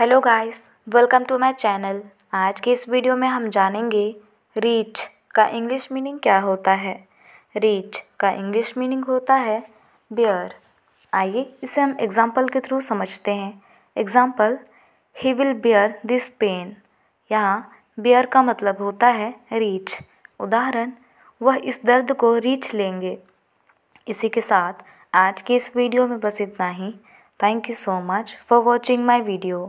Hello guys welcome to my channel आज के इस वीडियो में हम जानेंगे रीच का इंग्लिश मीनिंग क्या होता है रीच का इंग्लिश मीनिंग होता है बियर आइए इसे हम एग्जांपल के थ्रू समझते हैं example he will bear this pen यहाँ बियर का मतलब होता है रीच उदाहरण वह इस दर्द को रीच लेंगे इसी के साथ आज के इस वीडियो में बस इतना ही Thank you so much for watching my video.